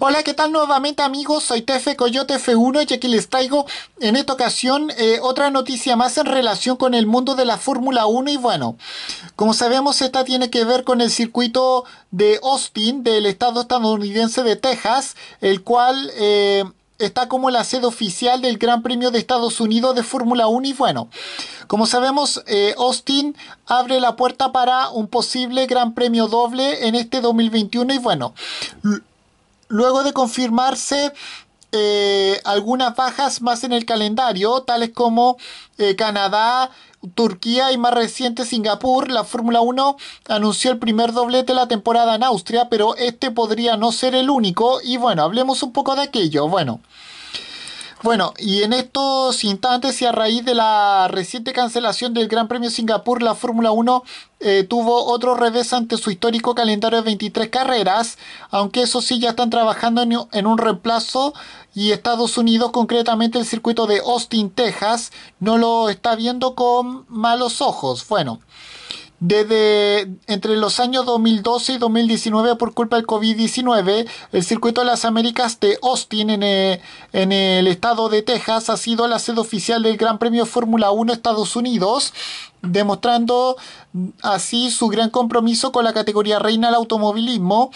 Hola, ¿qué tal nuevamente amigos? Soy Tefe Coyote F1 y aquí les traigo en esta ocasión eh, otra noticia más en relación con el mundo de la Fórmula 1 y bueno, como sabemos esta tiene que ver con el circuito de Austin del estado estadounidense de Texas, el cual... Eh, está como la sede oficial del Gran Premio de Estados Unidos de Fórmula 1 y bueno, como sabemos, eh, Austin abre la puerta para un posible Gran Premio doble en este 2021 y bueno, luego de confirmarse eh, algunas bajas más en el calendario, tales como eh, Canadá, Turquía y más reciente Singapur, la Fórmula 1 anunció el primer doblete de la temporada en Austria, pero este podría no ser el único y bueno, hablemos un poco de aquello. Bueno, bueno, y en estos instantes y a raíz de la reciente cancelación del Gran Premio Singapur, la Fórmula 1 eh, tuvo otro revés ante su histórico calendario de 23 carreras, aunque eso sí ya están trabajando en un reemplazo y Estados Unidos, concretamente el circuito de Austin, Texas, no lo está viendo con malos ojos. Bueno. Desde entre los años 2012 y 2019, por culpa del COVID-19, el Circuito de las Américas de Austin eh, en, el estado de Texas ha sido la sede oficial del Gran Premio Fórmula 1 Estados Unidos, demostrando mm, así su gran compromiso con la categoría reina del automovilismo,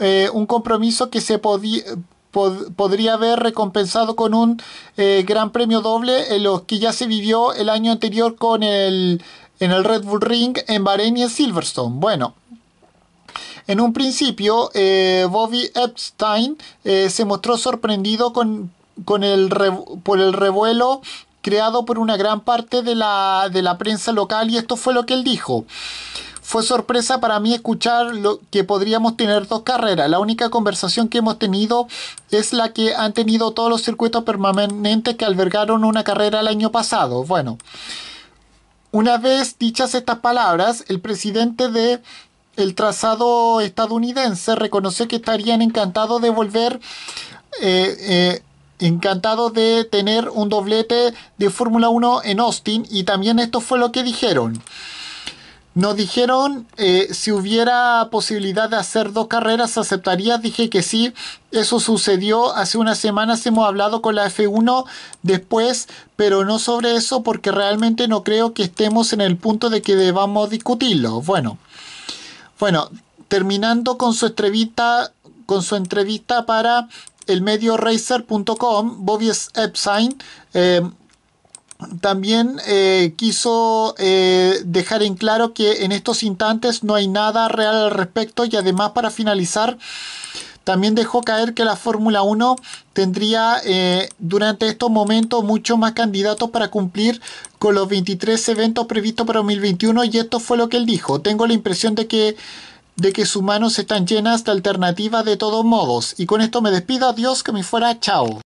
eh, un compromiso que se podía podría haber recompensado con un eh, gran premio doble en los que ya se vivió el año anterior con el en el Red Bull Ring en Bahrein y Silverstone. Bueno, en un principio, eh, Bobby Epstein eh, se mostró sorprendido con, el por el revuelo creado por una gran parte de la, de la prensa local y esto fue lo que él dijo. Fue sorpresa para mí escuchar lo que podríamos tener dos carreras. La única conversación que hemos tenido es la que han tenido todos los circuitos permanentes que albergaron una carrera el año pasado. Bueno, una vez dichas estas palabras, el presidente de el trazado estadounidense reconoció que estarían encantados de volver eh, eh, encantados de tener un doblete de Fórmula 1 en Austin y también esto fue lo que dijeron. Nos dijeron eh, si hubiera posibilidad de hacer dos carreras, aceptaría Dije que sí. Eso sucedió hace unas semanas, hemos hablado con la F1 después, pero no sobre eso porque realmente no creo que estemos en el punto de que debamos discutirlo. Bueno, bueno terminando con su entrevista, con su entrevista para el medio racer.com, Bobby Epstein, eh, también eh, quiso eh, dejar en claro que en estos instantes no hay nada real al respecto y además para finalizar también dejó caer que la Fórmula 1 tendría eh, durante estos momentos muchos más candidatos para cumplir con los 23 eventos previstos para 2021 y esto fue lo que él dijo. Tengo la impresión de que de que sus manos están llenas de alternativas de todos modos. Y con esto me despido, adiós, que me fuera, chao.